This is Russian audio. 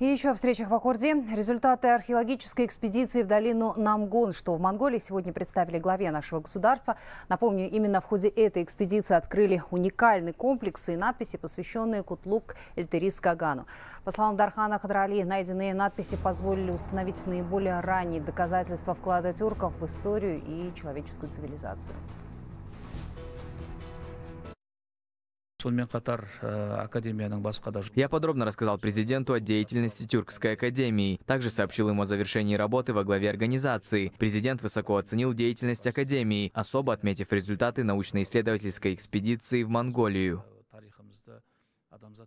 И еще о встречах в Аккорде. Результаты археологической экспедиции в долину Намгон, что в Монголии, сегодня представили главе нашего государства. Напомню, именно в ходе этой экспедиции открыли уникальные комплексы и надписи, посвященные Кутлук Эльтерис Кагану. По словам Дархана Хадрали, найденные надписи позволили установить наиболее ранние доказательства вклада тюрков в историю и человеческую цивилизацию. Э, я подробно рассказал президенту о деятельности тюркской академии также сообщил ему о завершении работы во главе организации президент высоко оценил деятельность академии особо отметив результаты научно-исследовательской экспедиции в монголию э,